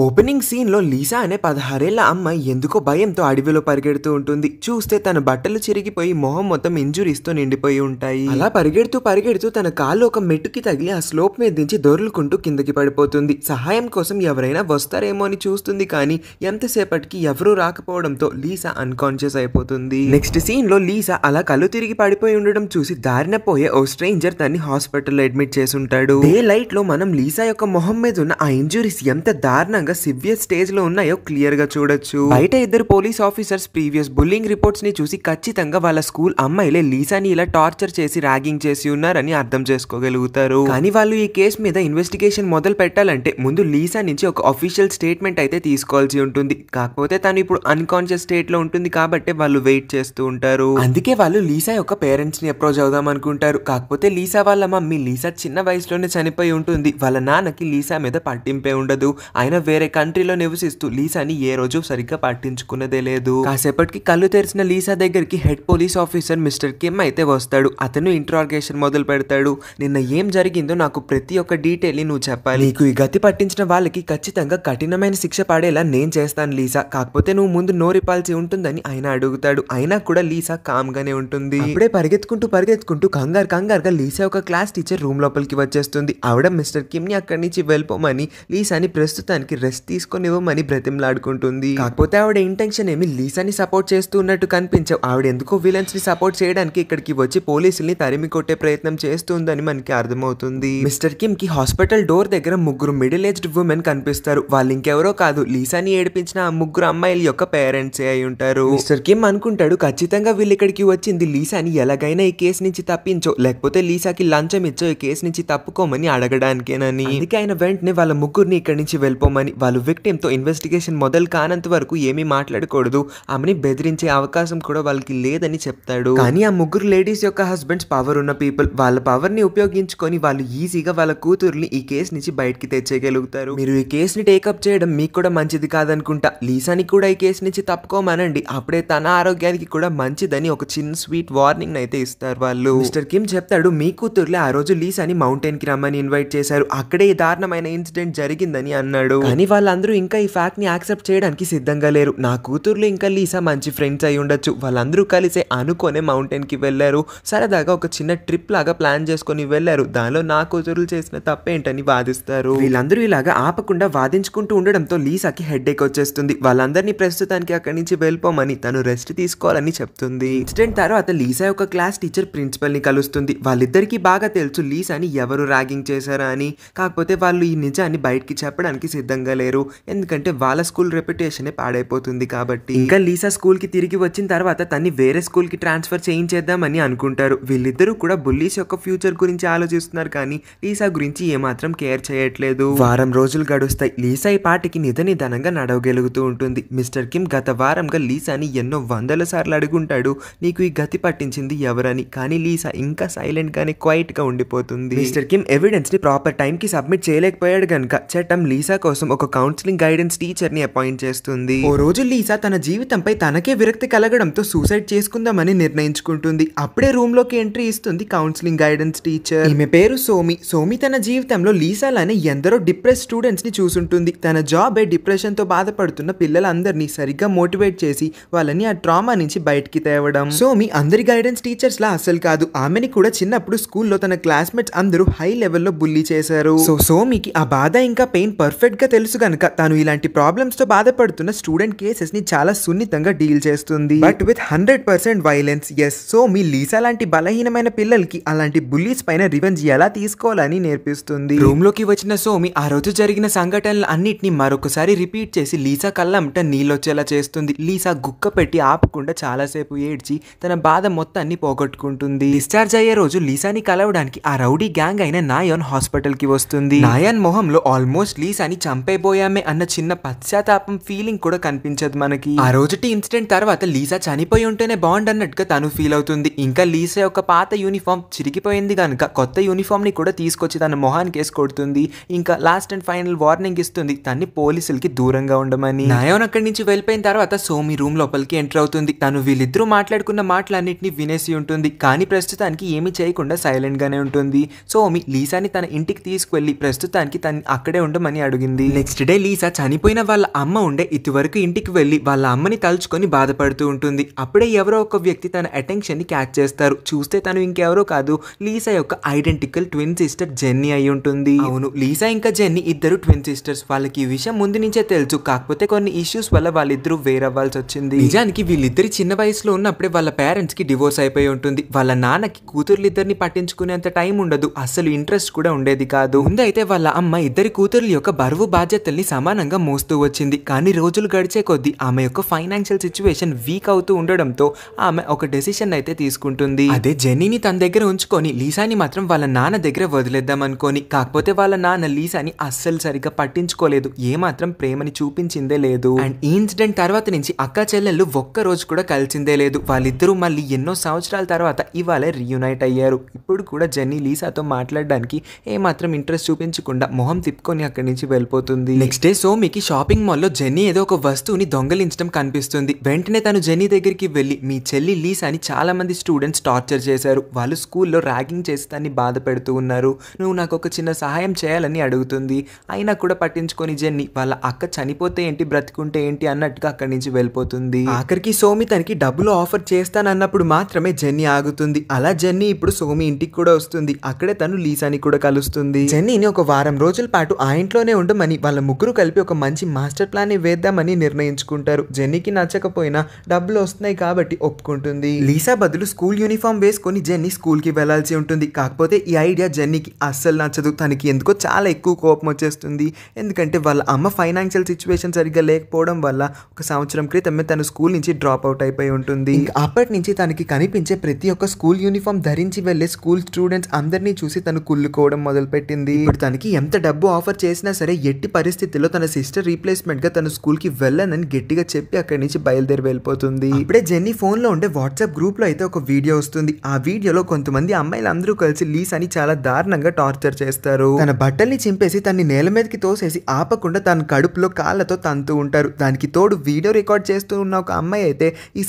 opening సీన్లో Lisa అనే పదహారేళ్ల అమ్మాయి ఎందుకో భయంతో అడవిలో పరిగెడుతూ ఉంటుంది చూస్తే తన బట్టలు చిరిగిపోయి మొహం మొత్తం ఇంజురీస్తో నిండిపోయి ఉంటాయి అలా పరిగెడుతూ పరిగెడుతూ తన కాళ్ళు ఒక మెట్టుకి తగిలి ఆ స్లోప్ మీద నుంచి దొరులుకుంటూ కిందకి పడిపోతుంది సహాయం కోసం ఎవరైనా వస్తారేమో అని చూస్తుంది కానీ ఎంతసేపటికి ఎవరూ రాకపోవడంతో లీసా అన్కాన్షియస్ అయిపోతుంది నెక్స్ట్ సీన్లో లీసా అలా కళ్ళు తిరిగి పడిపోయి ఉండడం చూసి దారిన పోయే ఓ స్ట్రేంజర్ తన్ని హాస్పిటల్లో అడ్మిట్ చేసి ఉంటాడు లైట్లో లైట్ లో మనం లీసా యొక్క మొహం మీద ఉన్న ఆ ఇంజురీస్ ఎంత దారుణంగా ఖచ్చితంగా సివియర్ స్టేజ్ లో ఉన్నాయో క్లియర్ గా చూడొచ్చు బయట ఇద్దరు police officers previous bullying reports ని చూసి ఖచ్చితంగా వాళ్ళ స్కూల్ అమ్మాయిలే లీసాని ఇలా టార్చర్ చేసి ర్యాగింగ్ చేసి ఉన్నారని అర్థం చేసుకోగలుగుతారు కానీ వాళ్ళు ఈ కేసు మీద ఇన్వెస్టిగేషన్ మొదలు పెట్టాలంటే ముందు లీసా నుంచి ఒక అఫీషియల్ స్టేట్మెంట్ అయితే తీసుకోవాల్సి ఉంటుంది కాకపోతే తను ఇప్పుడు అన్కాన్షియస్ స్టేట్ లో ఉంటుంది కాబట్టి వాళ్ళు వెయిట్ చేస్తూ ఉంటారు అందుకే వాళ్ళు లీసా యొక్క పేరెంట్స్ ని అప్రోచ్ అవుదాం అనుకుంటారు కాకపోతే లీసా వాళ్ళ మమ్మీ లీసా చిన్న వయసులోనే చనిపోయి ఉంటుంది వాళ్ళ నాన్నకి లీసా మీద పట్టింపే ఉండదు ఆయన వేరే కంట్రీలో నివసిస్తూ లీసాని ఏ రోజు సరిగ్గా పట్టించుకున్నదే లేదు కాసేపటికి కళ్ళు తెరిచిన లీసా దగ్గరికి head police officer mister Kim అయితే వస్తాడు అతను ఇంట్రాగేషన్ మొదలు పెడతాడు నిన్న ఏం జరిగిందో నాకు ప్రతి ఒక్క డీటెయిల్ నువ్వు చెప్పాలి నీకు ఈ గతి పట్టించిన వాళ్ళకి ఖచ్చితంగా కఠినమైన శిక్ష పడేలా నేను చేస్తాను లీసా కాకపోతే నువ్వు ముందు నోరిపాల్సి ఉంటుందని ఆయన అడుగుతాడు అయినా కూడా లీసా కామ్ గానే ఉంటుంది ఇప్పుడే పరిగెత్తుకుంటూ పరిగెత్తుకుంటూ కంగారు కంగారుగా లీసా ఒక క్లాస్ టీచర్ రూమ్ లోపలికి వచ్చేస్తుంది ఆవిడ మిస్టర్ కిమ్ ని అక్కడి నుంచి వెళ్ళిపోమని లీసాని ప్రస్తుతానికి రెస్ట్ ఇవ్వమని బ్రతిమలాడుకుంటుంది కాకపోతే ఆవిడ ఇంటెన్షన్ ఏమి లీసాని సపోర్ట్ చేస్తూ ఉన్నట్టు కనిపించవు ఆవిడ ఎందుకో విలన్స్ ని సపోర్ట్ చేయడానికి ఇక్కడికి వచ్చి పోలీసుల్ని తరిమి కొట్టే ప్రయత్నం చేస్తుందని మనకి అర్థమవుతుంది మిస్టర్ కిమ్ కి హాస్పిటల్ డోర్ దగ్గర ముగ్గురు మిడిల్ ఏజ్డ్ ఉమెన్ కనిపిస్తారు వాళ్ళు ఇంకెవరో కాదు లీసాని ఏడిపించిన ఆ ముగ్గురు అమ్మాయిల యొక్క పేరెంట్స్ అయి ఉంటారు మిస్టర్ కిమ్ అనుకుంటాడు ఖచ్చితంగా వీళ్ళు ఇక్కడికి వచ్చింది లీసాని ఎలాగైనా ఈ కేసు నుంచి తప్పించో లేకపోతే లీసాకి లంచం ఇచ్చో ఈ కేసు నుంచి తప్పుకోమని అడగడానికేనని అందుకే ఆయన వెంటనే వాళ్ళ ముగ్గురిని ఇక్కడి నుంచి వెళ్ళిపోమని నిలబడి వాళ్ళు విక్టిమ్తో ఇన్వెస్టిగేషన్ మొదలు కానంత వరకు ఏమీ మాట్లాడకూడదు ఆమెని బెదిరించే అవకాశం కూడా వాళ్ళకి లేదని చెప్తాడు కానీ ఆ ముగ్గురు లేడీస్ యొక్క హస్బెండ్స్ పవర్ ఉన్న పీపుల్ వాళ్ళ పవర్ ని ఉపయోగించుకొని వాళ్ళు ఈజీగా వాళ్ళ కూతుర్ని ఈ కేసు నుంచి బయటికి తెచ్చేయగలుగుతారు మీరు ఈ కేసుని టేకప్ చేయడం మీకు కూడా మంచిది కాదనుకుంటా లీసాని కూడా ఈ కేసు నుంచి తప్పుకోమనండి అప్పుడే తన ఆరోగ్యానికి కూడా మంచిదని ఒక చిన్న స్వీట్ వార్నింగ్ అయితే ఇస్తారు వాళ్ళు మిస్టర్ కిమ్ చెప్తాడు మీ కూతుర్లే ఆ రోజు లీసాని మౌంటైన్ కి రమ్మని ఇన్వైట్ చేశారు అక్కడే ఈ దారుణమైన ఇన్సిడెంట్ జరిగిందని అన్నాడు కానీ కానీ వాళ్ళందరూ ఇంకా ఈ ఫ్యాక్ట్ని యాక్సెప్ట్ చేయడానికి సిద్ధంగా లేరు నా కూతుర్లు ఇంకా లీసా మంచి ఫ్రెండ్స్ అయి ఉండొచ్చు వాళ్ళందరూ కలిసే అనుకోనే మౌంటైన్కి వెళ్ళారు సరదాగా ఒక చిన్న ట్రిప్ లాగా ప్లాన్ చేసుకొని వెళ్ళారు దానిలో నా కూతురులు చేసిన తప్పేంటని వాదిస్తారు వీళ్ళందరూ ఇలాగా ఆపకుండా వాదించుకుంటూ ఉండడంతో లీసాకి హెడ్ ఎక్ వచ్చేస్తుంది వాళ్ళందరినీ ప్రస్తుతానికి అక్కడి నుంచి వెళ్ళిపోమని తను రెస్ట్ తీసుకోవాలని చెప్తుంది ఇన్సిడెంట్ తర్వాత లీసా యొక్క క్లాస్ టీచర్ ప్రిన్సిపల్ ని కలుస్తుంది వాళ్ళిద్దరికీ బాగా తెలుసు లీసాని ఎవరు ర్యాగింగ్ చేశారా అని కాకపోతే వాళ్ళు ఈ నిజాన్ని బయటికి చెప్పడానికి సిద్ధంగా ఎదగలేరు ఎందుకంటే వాళ్ళ స్కూల్ రెప్యుటేషనే పాడైపోతుంది కాబట్టి ఇంకా లీసా స్కూల్ కి తిరిగి వచ్చిన తర్వాత తన్ని వేరే స్కూల్ కి ట్రాన్స్ఫర్ చేయించేద్దామని అనుకుంటారు వీళ్ళిద్దరూ కూడా బుల్లీస్ యొక్క ఫ్యూచర్ గురించి ఆలోచిస్తున్నారు కానీ లీసా గురించి ఏమాత్రం కేర్ చేయట్లేదు వారం రోజులు గడుస్తాయి లీసా ఈ పాటికి నిధనిధనంగా నడవగలుగుతూ ఉంటుంది మిస్టర్ కిమ్ గత వారంగా లీసాని ఎన్నో వందల సార్లు అడుగుంటాడు నీకు ఈ గతి పట్టించింది ఎవరని కానీ లీసా ఇంకా సైలెంట్ గానే క్వైట్ గా ఉండిపోతుంది మిస్టర్ కిమ్ ఎవిడెన్స్ ని ప్రాపర్ టైం కి సబ్మిట్ చేయలేకపోయాడు గనక చట్టం లీసా కోసం ఒక ఒక కౌన్సిలింగ్ గైడెన్స్ టీచర్ ని అపాయింట్ చేస్తుంది ఓ రోజు లీసా తన జీవితంపై తనకే విరక్తి కలగడంతో సూసైడ్ చేసుకుందామని నిర్ణయించుకుంటుంది అప్పుడే రూమ్ లోకి ఎంట్రీ ఇస్తుంది కౌన్సిలింగ్ గైడెన్స్ టీచర్ ఈమె పేరు సోమి సోమి తన జీవితంలో లానే ఎందరో డిప్రెస్ స్టూడెంట్స్ ని చూసుంటుంది తన జాబే డిప్రెషన్ తో బాధపడుతున్న పిల్లలందరినీ సరిగ్గా మోటివేట్ చేసి వాళ్ళని ఆ ట్రామా నుంచి బయటికి తేవడం సోమి అందరి గైడెన్స్ టీచర్స్ లా అసలు కాదు ఆమెని కూడా చిన్నప్పుడు స్కూల్లో తన క్లాస్మేట్స్ అందరూ హై లెవెల్లో బుల్లీ చేశారు సో సోమికి ఆ బాధ ఇంకా పెయిన్ పర్ఫెక్ట్ గా తెలుసు కనుక తను ఇలాంటి ప్రాబ్లమ్స్ తో బాధపడుతున్న స్టూడెంట్ కేసెస్ ని చాలా సున్నితంగా డీల్ చేస్తుంది but with hundred percent violence ఎస్ సో మీ లీసా లాంటి బలహీనమైన పిల్లలకి అలాంటి బుల్లీస్ పైన రివెంజ్ ఎలా తీసుకోవాలని నేర్పిస్తుంది రూమ్ లోకి వచ్చిన సోమి ఆ రోజు జరిగిన సంఘటనలు అన్నిటిని మరొకసారి రిపీట్ చేసి లీసా కళ్ళంట నీళ్ళొచ్చేలా చేస్తుంది లీసా గుక్క పెట్టి ఆపకుండా చాలాసేపు ఏడ్చి తన బాధ మొత్తాన్ని పోగొట్టుకుంటుంది డిశ్చార్జ్ అయ్యే రోజు లీసాని కలవడానికి ఆ రౌడీ గ్యాంగ్ అయిన నాయన్ హాస్పిటల్ కి వస్తుంది నాయన్ మొహంలో ఆల్మోస్ట్ లీసాని చంపే చనిపోయిపోయామే అన్న చిన్న పశ్చాత్తాపం ఫీలింగ్ కూడా కనిపించదు మనకి ఆ రోజుటి ఇన్సిడెంట్ తర్వాత లీసా చనిపోయి ఉంటేనే బాండ్ అన్నట్టుగా తను ఫీల్ అవుతుంది ఇంకా లీసా యొక్క పాత యూనిఫామ్ చిరిగిపోయింది కనుక కొత్త యూనిఫామ్ ని కూడా తీసుకొచ్చి తన మొహానికి కేసు కొడుతుంది ఇంకా లాస్ట్ అండ్ ఫైనల్ వార్నింగ్ ఇస్తుంది తన్ని పోలీసులకి దూరంగా ఉండమని నయోన్ అక్కడి నుంచి వెళ్ళిపోయిన తర్వాత సోమి రూమ్ లోపలికి ఎంటర్ అవుతుంది తను వీళ్ళిద్దరూ మాట్లాడుకున్న మాటలన్నింటినీ వినేసి ఉంటుంది కానీ ప్రస్తుతానికి ఏమి చేయకుండా సైలెంట్ గానే ఉంటుంది సోమి లీసాని తన ఇంటికి తీసుకువెళ్లి ప్రస్తుతానికి తను అక్కడే ఉండమని అడిగింది నెక్స్ట్ డే లీసా చనిపోయిన వాళ్ళ అమ్మ ఉండే ఇటువరకు ఇంటికి వెళ్ళి వాళ్ళ అమ్మని తలుచుకొని బాధపడుతూ ఉంటుంది అప్పుడే ఎవరో ఒక వ్యక్తి తన అటెన్షన్ని క్యాచ్ చేస్తారు చూస్తే తను ఇంకెవరో కాదు లీసా యొక్క ఐడెంటికల్ ట్విన్ సిస్టర్ జెన్నీ అయి ఉంటుంది అవును లీసా ఇంకా జెన్నీ ఇద్దరు ట్విన్ సిస్టర్స్ వాళ్ళకి ఈ విషయం ముందు నుంచే తెలుసు కాకపోతే కొన్ని ఇష్యూస్ వల్ల వాళ్ళిద్దరూ వేరవ్వాల్సి వచ్చింది నిజానికి వీళ్ళిద్దరి చిన్న వయసులో ఉన్నప్పుడే వాళ్ళ పేరెంట్స్ కి డివోర్స్ అయిపోయి ఉంటుంది వాళ్ళ నాన్నకి కూతుర్లిద్దరిని పట్టించుకునేంత టైం ఉండదు అసలు ఇంట్రెస్ట్ కూడా ఉండేది కాదు ముందైతే వాళ్ళ అమ్మ ఇద్దరి కూతురు యొక్క బరువు బాధ్యత బాధ్యతల్ని సమానంగా మోస్తూ వచ్చింది కానీ రోజులు గడిచే కొద్దీ ఆమె యొక్క ఫైనాన్షియల్ సిచ్యువేషన్ వీక్ అవుతూ ఉండడంతో ఆమె ఒక డెసిషన్ అయితే తీసుకుంటుంది అదే జెనీని తన దగ్గర ఉంచుకొని లీసాని మాత్రం వాళ్ళ నాన్న దగ్గర వదిలేద్దాం అనుకోని కాకపోతే వాళ్ళ నాన్న లీసాని అస్సలు సరిగ్గా పట్టించుకోలేదు ఏమాత్రం ప్రేమని చూపించిందే లేదు అండ్ ఈ ఇన్సిడెంట్ తర్వాత నుంచి అక్క చెల్లెళ్ళు ఒక్క రోజు కూడా కలిసిందే లేదు వాళ్ళిద్దరూ మళ్ళీ ఎన్నో సంవత్సరాల తర్వాత ఇవాళ రీయునైట్ అయ్యారు ఇప్పుడు కూడా జెన్నీ లీసాతో మాట్లాడడానికి ఏమాత్రం ఇంట్రెస్ట్ చూపించకుండా మొహం తిప్పుకొని అక్కడి నుంచి వెళ్ళిపోతుంది ఉంటుంది నెక్స్ట్ డే సోమికి షాపింగ్ మాల్లో జెన్నీ ఏదో ఒక వస్తువుని దొంగలించడం కనిపిస్తుంది వెంటనే తను జెన్నీ దగ్గరికి వెళ్ళి మీ చెల్లి లీస్ అని చాలా మంది స్టూడెంట్స్ టార్చర్ చేశారు వాళ్ళు స్కూల్లో ర్యాగింగ్ చేసి దాన్ని బాధ పెడుతూ ఉన్నారు నువ్వు నాకు ఒక చిన్న సహాయం చేయాలని అడుగుతుంది అయినా కూడా పట్టించుకొని జెన్నీ వాళ్ళ అక్క చనిపోతే ఏంటి బ్రతికుంటే ఏంటి అన్నట్టుగా అక్కడి నుంచి వెళ్ళిపోతుంది ఆఖరికి సోమి తనకి డబ్బులు ఆఫర్ చేస్తానన్నప్పుడు మాత్రమే జెన్నీ ఆగుతుంది అలా జెన్నీ ఇప్పుడు సోమి ఇంటికి కూడా వస్తుంది అక్కడే తను లీసాని కూడా కలుస్తుంది జెన్నీని ఒక వారం రోజుల పాటు ఆ ఇంట్లోనే ఉండమని వాళ్ళ వాళ్ళ ముగ్గురు కలిపి ఒక మంచి మాస్టర్ ప్లాన్ వేద్దామని నిర్ణయించుకుంటారు జెన్నీకి నచ్చకపోయినా డబ్బులు వస్తున్నాయి కాబట్టి ఒప్పుకుంటుంది లీసా బదులు స్కూల్ యూనిఫామ్ వేసుకొని జెన్నీ స్కూల్కి వెళ్లాల్సి ఉంటుంది కాకపోతే ఈ ఐడియా జెన్నీకి అస్సలు నచ్చదు తనకి ఎందుకో చాలా ఎక్కువ కోపం వచ్చేస్తుంది ఎందుకంటే వాళ్ళ అమ్మ ఫైనాన్షియల్ సిచ్యువేషన్ సరిగ్గా లేకపోవడం వల్ల ఒక సంవత్సరం క్రితమే తన స్కూల్ నుంచి డ్రాప్ అవుట్ అయిపోయి ఉంటుంది అప్పటి నుంచి తనకి కనిపించే ప్రతి ఒక్క స్కూల్ యూనిఫామ్ ధరించి వెళ్ళే స్కూల్ స్టూడెంట్స్ అందరినీ చూసి తను కుళ్ళుకోవడం మొదలుపెట్టింది ఇప్పుడు తనకి ఎంత డబ్బు ఆఫర్ చేసినా సరే ఎట్టి పరిస్థితిలో తన సిస్టర్ రీప్లేస్మెంట్గా తన స్కూల్ కి వెళ్ళనని గట్టిగా చెప్పి అక్కడి నుంచి బయలుదేరి వెళ్ళిపోతుంది ఇప్పుడే జెన్నీ ఫోన్లో ఉండే వాట్సాప్ గ్రూప్లో అయితే ఒక వీడియో వస్తుంది ఆ వీడియోలో కొంతమంది అమ్మాయిలు అందరూ కలిసి లీస్ అని చాలా దారుణంగా టార్చర్ చేస్తారు తన బట్టల్ని చింపేసి తన్ని నేల మీదకి తోసేసి ఆపకుండా తన కడుపులో కాళ్ళతో తంతు ఉంటారు దానికి తోడు వీడియో రికార్డ్ చేస్తూ ఉన్న ఒక అమ్మాయి అయితే ఈ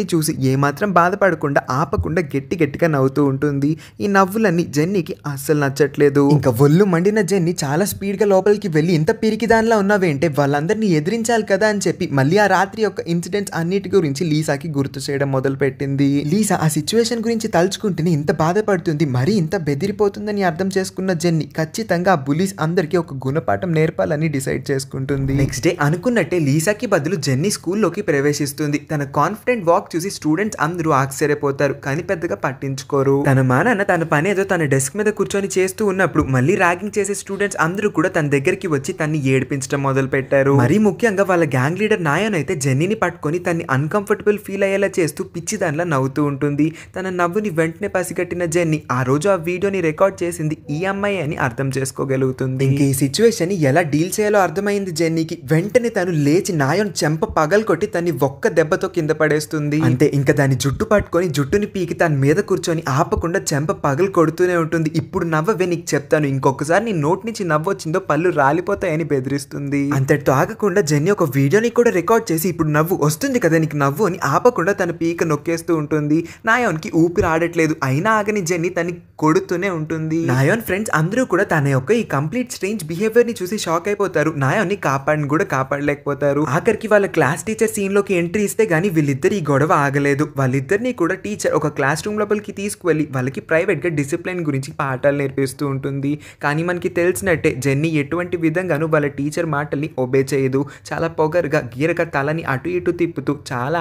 ని చూసి ఏమాత్రం బాధపడకుండా ఆపకుండా గట్టి గట్టిగా నవ్వుతూ ఉంటుంది ఈ నవ్వులన్నీ జెన్నీకి అస్సలు నచ్చట్లేదు ఇంకా ఒళ్ళు మండిన జెన్నీ చాలా స్పీడ్గా లోపలికి వెళ్ళి ఇంత ఇంత పిరికిదానిలా ఉన్నావేంటే వాళ్ళందరినీ ఎదిరించాలి కదా అని చెప్పి మళ్ళీ ఆ రాత్రి యొక్క ఇన్సిడెంట్స్ అన్నిటి గురించి లీసాకి గుర్తు చేయడం మొదలు పెట్టింది లీసా ఆ సిచ్యువేషన్ గురించి తలుచుకుంటేనే ఇంత బాధపడుతుంది మరీ ఇంత బెదిరిపోతుందని అర్థం చేసుకున్న జెన్ని ఖచ్చితంగా ఆ బులీస్ అందరికి ఒక గుణపాఠం నేర్పాలని డిసైడ్ చేసుకుంటుంది నెక్స్ట్ డే అనుకున్నట్టే లీసాకి బదులు జెన్ని స్కూల్లోకి ప్రవేశిస్తుంది తన కాన్ఫిడెంట్ వాక్ చూసి స్టూడెంట్స్ అందరూ ఆశ్చర్యపోతారు కానీ పెద్దగా పట్టించుకోరు తన మానాన్న తన పని ఏదో తన డెస్క్ మీద కూర్చొని చేస్తూ ఉన్నప్పుడు మళ్ళీ ర్యాగింగ్ చేసే స్టూడెంట్స్ అందరూ కూడా తన దగ్గరికి వచ్చి తన్ని ఏడిపించడం మొదలుపెట్టారు మరి ముఖ్యంగా వాళ్ళ గ్యాంగ్ లీడర్ నాయన్ అయితే జెన్నీని పట్టుకొని తన్ని అన్కంఫర్టబుల్ ఫీల్ అయ్యేలా చేస్తూ పిచ్చి దానిలా నవ్వుతూ ఉంటుంది తన నవ్వుని వెంటనే పసిగట్టిన జెన్నీ ఆ రోజు ఆ వీడియోని రికార్డ్ చేసింది ఈ అమ్మాయి అని అర్థం చేసుకోగలుగుతుంది ఇంక ఈ సిచ్యువేషన్ ఎలా డీల్ చేయాలో అర్థమైంది జెన్నీకి వెంటనే తను లేచి నాయన్ చెంప పగలు కొట్టి తన్ని ఒక్క దెబ్బతో కింద పడేస్తుంది అంతే ఇంకా దాని జుట్టు పట్టుకొని జుట్టుని పీకి తన మీద కూర్చొని ఆపకుండా చెంప పగలు కొడుతూనే ఉంటుంది ఇప్పుడు నవ్వవే నీకు చెప్తాను ఇంకొకసారి నీ నోటి నుంచి నవ్వొచ్చిందో పళ్ళు రాలిపోతాయి అని బెదిరిస్తుంది అంతటితో ఆగకుండా జెన్నీ ఒక వీడియోని కూడా రికార్డ్ చేసి ఇప్పుడు నవ్వు వస్తుంది కదా నీకు నవ్వు అని ఆపకుండా తన పీక నొక్కేస్తూ ఉంటుంది నాయోన్కి ఊపిరి ఆడట్లేదు అయినా ఆగని జెన్నీ తనకి కొడుతూనే ఉంటుంది నాయోన్ ఫ్రెండ్స్ అందరూ కూడా తన యొక్క ఈ కంప్లీట్ స్ట్రేంజ్ బిహేవియర్ ని చూసి షాక్ అయిపోతారు నాయోన్ని కాపాడిని కూడా కాపాడలేకపోతారు ఆఖరికి వాళ్ళ క్లాస్ టీచర్ సీన్ లోకి ఎంట్రీ ఇస్తే గానీ వీళ్ళిద్దరు ఈ గొడవ ఆగలేదు వాళ్ళిద్దరిని కూడా టీచర్ ఒక క్లాస్ రూమ్ లోపలికి తీసుకువెళ్లి వాళ్ళకి ప్రైవేట్ గా డిసిప్లిన్ గురించి పాఠాలు నేర్పిస్తూ ఉంటుంది కానీ మనకి తెలిసినట్టే జెన్నీ ఎటువంటి విధంగా నిజంగాను వాళ్ళ టీచర్ మాటల్ని ఒబే చేయదు చాలా పొగరుగా గీరక తలని అటు ఇటు తిప్పుతూ చాలా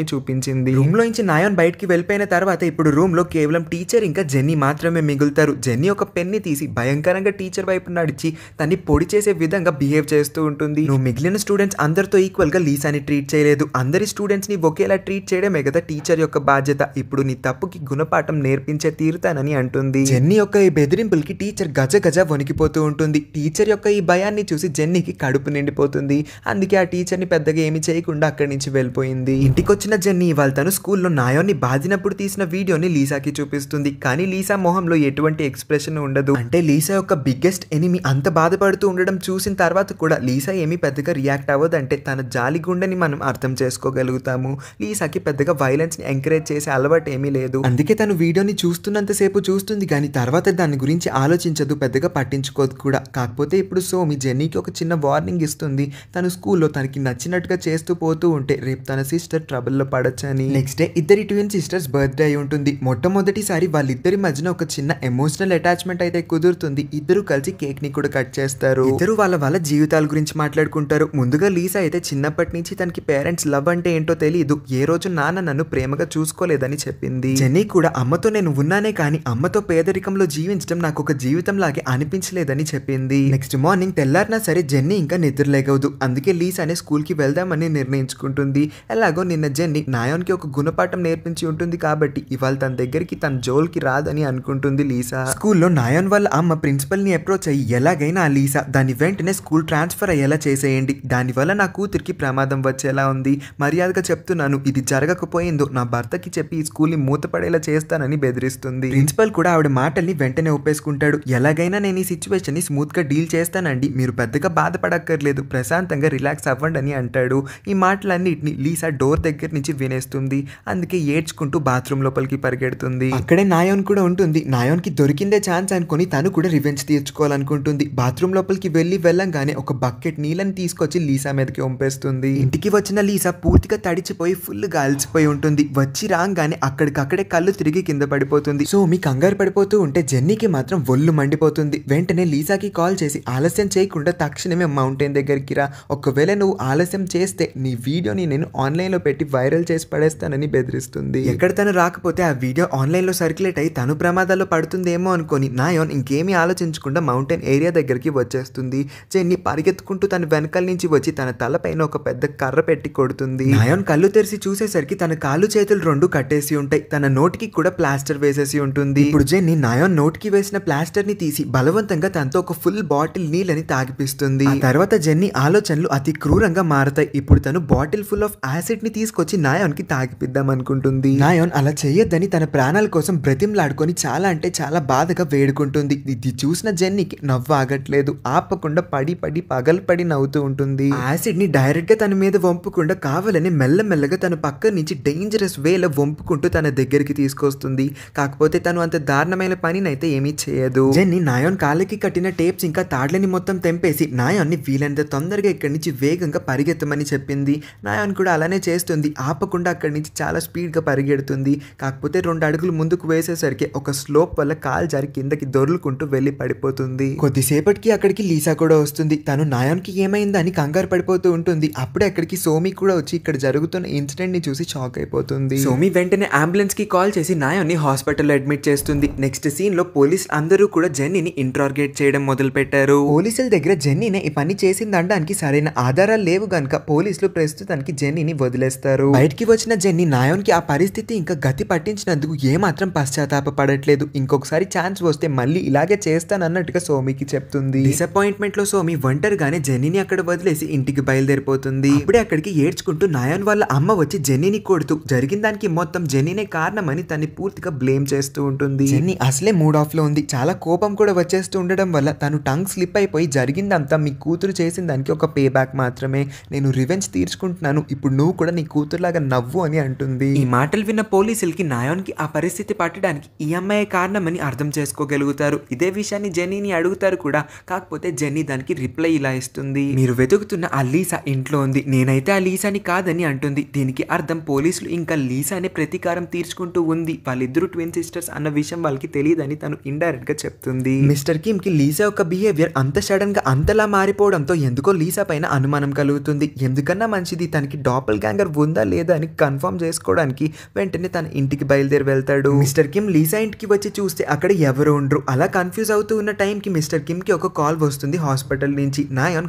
ని చూపించింది రూమ్లో నుంచి నాయన్ బయటికి వెళ్ళిపోయిన తర్వాత ఇప్పుడు రూమ్ లో కేవలం టీచర్ ఇంకా జెన్నీ మాత్రమే మిగులుతారు జెన్నీ ఒక పెన్ని తీసి భయంకరంగా టీచర్ వైపు నడిచి తన్ని పొడి చేసే విధంగా బిహేవ్ చేస్తూ ఉంటుంది నువ్వు మిగిలిన స్టూడెంట్స్ అందరితో ఈక్వల్గా లీసాని ట్రీట్ చేయలేదు అందరి స్టూడెంట్స్ ని ఒకేలా ట్రీట్ చేయడమే కదా టీచర్ యొక్క బాధ్యత ఇప్పుడు నీ తప్పుకి గుణపాఠం నేర్పించే తీరుతానని అంటుంది జెన్నీ యొక్క ఈ బెదిరింపులకి టీచర్ గజ గజ వణికిపోతూ ఉంటుంది టీచర్ యొక్క ఈ భయాన్ని ఇవన్నీ చూసి జెన్నీకి కడుపు నిండిపోతుంది అందుకే ఆ టీచర్ని పెద్దగా ఏమి చేయకుండా అక్కడి నుంచి వెళ్ళిపోయింది ఇంటికొచ్చిన జెన్నీ ఇవాళ తను స్కూల్లో నాయోన్ని బాధినప్పుడు తీసిన వీడియోని లీసాకి చూపిస్తుంది కానీ లీసా మొహంలో ఎటువంటి ఎక్స్ప్రెషన్ ఉండదు అంటే లీసా యొక్క బిగ్గెస్ట్ ఎనిమి అంత బాధపడుతూ ఉండడం చూసిన తర్వాత కూడా లీసా ఏమీ పెద్దగా రియాక్ట్ అవ్వదు అంటే తన జాలి గుండెని మనం అర్థం చేసుకోగలుగుతాము లీసాకి పెద్దగా వైలెన్స్ ని ఎంకరేజ్ చేసే అలవాటు ఏమీ లేదు అందుకే తను వీడియోని చూస్తున్నంతసేపు చూస్తుంది కానీ తర్వాత దాని గురించి ఆలోచించదు పెద్దగా పట్టించుకోదు కూడా కాకపోతే ఇప్పుడు సోమి జెన్నీకి ఒక చిన్న వార్నింగ్ ఇస్తుంది తను స్కూల్లో తనకి నచ్చినట్టుగా చేస్తూ పోతూ ఉంటే రేపు తన సిస్టర్ ట్రబుల్లో పడొచ్చని నెక్స్ట్ డే ఇద్దరి ట్విన్ సిస్టర్స్ బర్త్డే అయి ఉంటుంది మొట్టమొదటిసారి వాళ్ళిద్దరి మధ్యన ఒక చిన్న ఎమోషనల్ అటాచ్మెంట్ అయితే కుదురుతుంది ఇద్దరు కలిసి కేక్ ని కూడా కట్ చేస్తారు ఇద్దరు వాళ్ళ వాళ్ళ జీవితాల గురించి మాట్లాడుకుంటారు ముందుగా లీసా అయితే చిన్నప్పటి నుంచి తనకి పేరెంట్స్ లవ్ అంటే ఏంటో తెలియదు ఏ రోజు నాన్న నన్ను ప్రేమగా చూసుకోలేదని చెప్పింది జెన్నీ కూడా అమ్మతో నేను ఉన్నానే కానీ అమ్మతో పేదరికంలో జీవించడం నాకు ఒక జీవితం లాగే అనిపించలేదని చెప్పింది నెక్స్ట్ మార్నింగ్ తెల్ల వెళ్ళారినా సరే జెన్నీ ఇంకా నిద్రలేగవదు అందుకే లీస్ అనే స్కూల్కి వెళ్దామని నిర్ణయించుకుంటుంది ఎలాగో నిన్న జెన్నీ నాయోన్కి ఒక గుణపాఠం నేర్పించి ఉంటుంది కాబట్టి ఇవాళ తన దగ్గరికి తన జోల్కి రాదని అనుకుంటుంది లీసా స్కూల్లో నాయోన్ వాళ్ళ అమ్మ ప్రిన్సిపల్ని అప్రోచ్ అయ్యి ఎలాగైనా ఆ లీసా దాని వెంటనే స్కూల్ ట్రాన్స్ఫర్ అయ్యేలా చేసేయండి దానివల్ల నా కూతురికి ప్రమాదం వచ్చేలా ఉంది మర్యాదగా చెప్తున్నాను ఇది జరగకపోయిందో నా భర్తకి చెప్పి ఈ స్కూల్ని మూతపడేలా చేస్తానని బెదిరిస్తుంది ప్రిన్సిపల్ కూడా ఆవిడ మాటల్ని వెంటనే ఒప్పేసుకుంటాడు ఎలాగైనా నేను ఈ స్మూత్ గా డీల్ చేస్తానండి మీరు పెద్దగా బాధపడక్కర్లేదు ప్రశాంతంగా రిలాక్స్ అవ్వండి అని అంటాడు ఈ మాటలన్నిటిని లీసా డోర్ దగ్గర నుంచి వినేస్తుంది అందుకే ఏడ్చుకుంటూ బాత్రూమ్ లోపలికి పరిగెడుతుంది అక్కడే నాయోన్ కూడా ఉంటుంది నాయోన్కి దొరికిందే ఛాన్స్ అనుకుని తను కూడా రివెంజ్ తీర్చుకోవాలనుకుంటుంది బాత్రూమ్ లోపలికి వెళ్ళి వెళ్ళంగానే ఒక బకెట్ నీళ్ళని తీసుకొచ్చి లీసా మీదకి పంపేస్తుంది ఇంటికి వచ్చిన లీసా పూర్తిగా తడిచిపోయి ఫుల్ అలసిపోయి ఉంటుంది వచ్చి రాగానే అక్కడికక్కడే కళ్ళు తిరిగి కింద పడిపోతుంది సో మీ కంగారు పడిపోతూ ఉంటే జెన్నీకి మాత్రం ఒళ్ళు మండిపోతుంది వెంటనే లీసాకి కాల్ చేసి ఆలస్యం చేయకుండా చేయకుండా తక్షణమే మౌంటైన్ దగ్గరికి రా ఒకవేళ నువ్వు ఆలస్యం చేస్తే నీ వీడియోని నేను ఆన్లైన్లో పెట్టి వైరల్ చేసి పడేస్తానని బెదిరిస్తుంది ఎక్కడ తను రాకపోతే ఆ వీడియో ఆన్లైన్లో సర్క్యులేట్ అయ్యి తను ప్రమాదాల్లో పడుతుందేమో అనుకొని నాయోన్ ఇంకేమీ ఆలోచించకుండా మౌంటైన్ ఏరియా దగ్గరికి వచ్చేస్తుంది చెన్ని పరిగెత్తుకుంటూ తన వెనకాల నుంచి వచ్చి తన తలపైన ఒక పెద్ద కర్ర పెట్టి కొడుతుంది నాయోన్ కళ్ళు తెరిచి చూసేసరికి తన కాళ్ళు చేతులు రెండు కట్టేసి ఉంటాయి తన నోటికి కూడా ప్లాస్టర్ వేసేసి ఉంటుంది ఇప్పుడు జెన్ని నాయోన్ నోటికి వేసిన ప్లాస్టర్ ని తీసి బలవంతంగా తనతో ఒక ఫుల్ బాటిల్ నీళ్ళని తాగి ఆగిపిస్తుంది తర్వాత జెన్నీ ఆలోచనలు అతి క్రూరంగా మారతాయి ఇప్పుడు తను బాటిల్ ఫుల్ ఆఫ్ యాసిడ్ ని తీసుకొచ్చి నాయోన్ కి తాగిపిద్దాం అనుకుంటుంది నాయోన్ అలా చేయొద్దని తన ప్రాణాల కోసం బ్రతింలాడుకొని చాలా అంటే చాలా బాధగా వేడుకుంటుంది ఇది చూసిన జెన్నీకి నవ్వు ఆగట్లేదు ఆపకుండా పడి పడి పగలు పడి నవ్వుతూ ఉంటుంది యాసిడ్ ని డైరెక్ట్ గా తన మీద వంపుకుండా కావాలని మెల్లమెల్లగా తన పక్క నుంచి డేంజరస్ వేలో వంపుకుంటూ తన దగ్గరికి తీసుకొస్తుంది కాకపోతే తను అంత దారుణమైన పనినైతే ఏమీ చేయదు జెన్నీ నాయోన్ కాళ్ళకి కట్టిన టేప్స్ ఇంకా తాడ్లని మొత్తం తెంపేసి నాయాన్ని వీలైనంత తొందరగా ఇక్కడి నుంచి వేగంగా పరిగెత్తమని చెప్పింది నాయాన్ కూడా అలానే చేస్తుంది ఆపకుండా అక్కడి నుంచి చాలా స్పీడ్గా పరిగెడుతుంది కాకపోతే రెండు అడుగులు ముందుకు వేసేసరికి ఒక స్లోప్ వల్ల కాలు జారి కిందకి దొర్లుకుంటూ వెళ్ళి పడిపోతుంది కొద్దిసేపటికి అక్కడికి లీసా కూడా వస్తుంది తను నాయాన్కి ఏమైందని కంగారు పడిపోతూ ఉంటుంది అప్పుడే అక్కడికి సోమి కూడా వచ్చి ఇక్కడ జరుగుతున్న ఇన్సిడెంట్ ని చూసి షాక్ అయిపోతుంది సోమి వెంటనే అంబులెన్స్ కి కాల్ చేసి నాయాన్ని హాస్పిటల్లో అడ్మిట్ చేస్తుంది నెక్స్ట్ సీన్ లో పోలీస్ అందరూ కూడా జెన్నీని ఇంట్రాగేట్ చేయడం మొదలు పెట్టారు పోలీసులు దగ్గర జెన్నీనే ఈ పని చేసిందనడానికి సరైన ఆధారాలు లేవు గనక పోలీసులు ప్రస్తుతానికి జెన్నీని వదిలేస్తారు బయటికి వచ్చిన జెన్నీ కి ఆ పరిస్థితి ఇంకా గతి పట్టించినందుకు ఏమాత్రం పశ్చాత్తాప పడట్లేదు ఇంకొకసారి ఛాన్స్ వస్తే మళ్ళీ ఇలాగే చేస్తానన్నట్టుగా సోమికి చెప్తుంది డిసప్పాయింట్మెంట్ లో సోమి ఒంటరిగానే జెన్నీని అక్కడ వదిలేసి ఇంటికి బయలుదేరిపోతుంది ఇప్పుడే అక్కడికి ఏడ్చుకుంటూ నాయోన్ వాళ్ళ అమ్మ వచ్చి జెన్నీని కొడుతూ జరిగిన దానికి మొత్తం జెన్నీనే కారణమని తన్ని పూర్తిగా బ్లేమ్ చేస్తూ ఉంటుంది జెన్నీ అసలే మూడ్ ఆఫ్ లో ఉంది చాలా కోపం కూడా వచ్చేస్తూ ఉండడం వల్ల తను టంగ్ స్లిప్ అయిపోయి జరిగిందంతా మీ కూతురు చేసిన దానికి ఒక పే బ్యాక్ మాత్రమే నేను రివెంజ్ తీర్చుకుంటున్నాను ఇప్పుడు నువ్వు కూడా నీ కూతురులాగా నవ్వు అని అంటుంది ఈ మాటలు విన్న పోలీసులకి నాయోన్కి ఆ పరిస్థితి పట్టడానికి ఈ అమ్మాయి కారణమని అర్థం చేసుకోగలుగుతారు ఇదే విషయాన్ని జెనీని అడుగుతారు కూడా కాకపోతే జెనీ దానికి రిప్లై ఇలా ఇస్తుంది మీరు వెతుకుతున్న ఆ లీసా ఇంట్లో ఉంది నేనైతే ఆ లీసాని కాదని అంటుంది దీనికి అర్థం పోలీసులు ఇంకా లీసా అనే ప్రతీకారం తీర్చుకుంటూ ఉంది వాళ్ళిద్దరు ట్విన్ సిస్టర్స్ అన్న విషయం వాళ్ళకి తెలియదని తను ఇండైరెక్ట్ గా చెప్తుంది మిస్టర్ కిమ్ కి లీసా యొక్క బిహేవియర్ అంత సడన్ ఇంకా అంతలా మారిపోవడంతో ఎందుకో లీసా పైన అనుమానం కలుగుతుంది ఎందుకన్నా మంచిది తనకి డాపల్ గ్యాంగర్ ఉందా లేదా అని కన్ఫర్మ్ చేసుకోవడానికి వెంటనే తన ఇంటికి బయలుదేరి వెళ్తాడు మిస్టర్ కిమ్ లీసా ఇంటికి వచ్చి చూస్తే అక్కడ ఎవరు ఉండరు అలా కన్ఫ్యూజ్ అవుతూ ఉన్న టైంకి మిస్టర్ కిమ్ కి ఒక కాల్ వస్తుంది హాస్పిటల్ నుంచి నాయన్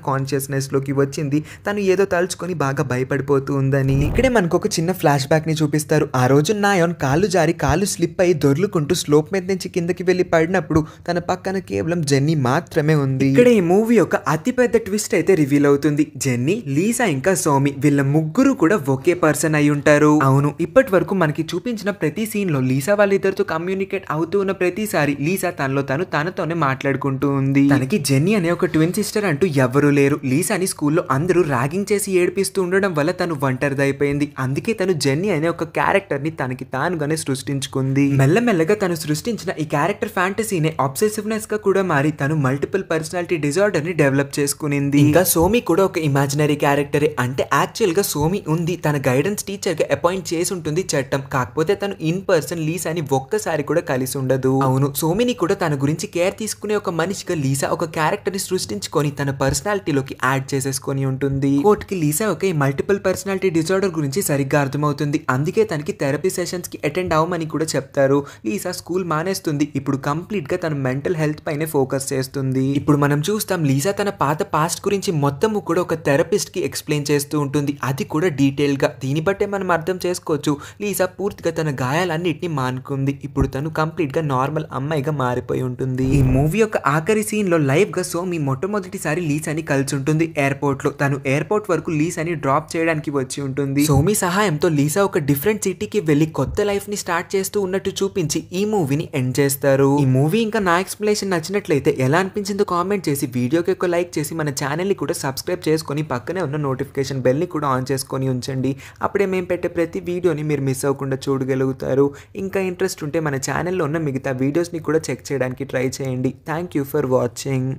లోకి వచ్చింది తను ఏదో తలుచుకొని బాగా భయపడిపోతూ ఉందని ఇక్కడే మనకు ఒక చిన్న ఫ్లాష్ ని చూపిస్తారు ఆ రోజు నాయన్ కాళ్ళు జారి కాళ్ళు స్లిప్ అయి దొర్లుకుంటూ స్లోప్ మీద నుంచి కిందకి వెళ్ళి పడినప్పుడు తన పక్కన కేవలం జెన్నీ మాత్రమే ఉంది ఇక్కడే మూవీ యొక్క అతిపెద్ద ట్విస్ట్ అయితే రివీల్ అవుతుంది జెన్నీ లీసా ఇంకా సోమి వీళ్ళ ముగ్గురు కూడా ఒకే పర్సన్ అయి ఉంటారు అవును ఇప్పటి వరకు మనకి చూపించిన ప్రతి సీన్ లో లీసా వాళ్ళిద్దరితో కమ్యూనికేట్ అవుతూ ఉన్న ప్రతిసారి లీసా తనలో తను తనతోనే మాట్లాడుకుంటూ ఉంది తనకి జెన్నీ అనే ఒక ట్విన్ సిస్టర్ అంటూ ఎవరు లేరు లీసాని స్కూల్లో అందరూ ర్యాగింగ్ చేసి ఏడిపిస్తూ ఉండడం వల్ల తను ఒంటరిదైపోయింది అందుకే తను జెన్నీ అనే ఒక క్యారెక్టర్ ని తనకి తానుగానే సృష్టించుకుంది మెల్లమెల్లగా తను సృష్టించిన ఈ క్యారెక్టర్ ఫ్యాంటసీనే ఆబ్సెసివ్నెస్ గా కూడా మారి తను మల్టిపుల్ పర్సనాలిటీ డిజార్ రిసార్ట్ అని డెవలప్ చేసుకునింది ఇంకా సోమి కూడా ఒక ఇమాజినరీ క్యారెక్టర్ అంటే యాక్చువల్ గా సోమి ఉంది తన గైడెన్స్ టీచర్ గా అపాయింట్ చేసి ఉంటుంది చట్టం కాకపోతే తను ఇన్ పర్సన్ లీసా అని ఒక్కసారి కూడా కలిసి ఉండదు అవును సోమిని కూడా తన గురించి కేర్ తీసుకునే ఒక మనిషిగా లీసా ఒక క్యారెక్టర్ ని సృష్టించుకొని తన పర్సనాలిటీలోకి యాడ్ చేసేసుకొని ఉంటుంది కోర్టుకి లీసా ఒక మల్టిపుల్ పర్సనాలిటీ డిజార్డర్ గురించి సరిగ్గా అర్థమవుతుంది అందుకే తనకి థెరపీ సెషన్స్ కి అటెండ్ అవ్వమని కూడా చెప్తారు లీసా స్కూల్ మానేస్తుంది ఇప్పుడు కంప్లీట్ గా తన మెంటల్ హెల్త్ పైనే ఫోకస్ చేస్తుంది ఇప్పుడు మనం చూస్తాం చూస్తాం లీజా తన పాత పాస్ట్ గురించి మొత్తము కూడా ఒక థెరపిస్ట్కి ఎక్స్ప్లెయిన్ చేస్తూ ఉంటుంది అది కూడా డీటెయిల్గా దీన్ని బట్టే మనం అర్థం చేసుకోవచ్చు లీజా పూర్తిగా తన గాయాలన్నింటినీ మానుకుంది ఇప్పుడు తను కంప్లీట్గా నార్మల్ అమ్మాయిగా మారిపోయి ఉంటుంది ఈ మూవీ యొక్క ఆఖరి సీన్లో లైవ్గా సోమి మొట్టమొదటిసారి లీసాని కలిసి ఉంటుంది ఎయిర్పోర్ట్లో తను ఎయిర్పోర్ట్ వరకు లీసాని డ్రాప్ చేయడానికి వచ్చి ఉంటుంది సోమి సహాయంతో లీసా ఒక డిఫరెంట్ సిటీకి వెళ్ళి కొత్త లైఫ్ని స్టార్ట్ చేస్తూ ఉన్నట్టు చూపించి ఈ మూవీని ఎండ్ చేస్తారు ఈ మూవీ ఇంకా నా ఎక్స్ప్లెనేషన్ నచ్చినట్లయితే ఎలా అనిపించిందో కామెంట్ చేసి వీడియోకి ఒక లైక్ చేసి మన ఛానల్ని కూడా సబ్స్క్రైబ్ చేసుకొని పక్కనే ఉన్న నోటిఫికేషన్ బెల్ని కూడా ఆన్ చేసుకొని ఉంచండి అప్పుడే మేము పెట్టే ప్రతి వీడియోని మీరు మిస్ అవ్వకుండా చూడగలుగుతారు ఇంకా ఇంట్రెస్ట్ ఉంటే మన ఛానల్లో ఉన్న మిగతా వీడియోస్ని కూడా చెక్ చేయడానికి ట్రై చేయండి థ్యాంక్ యూ ఫర్ వాచింగ్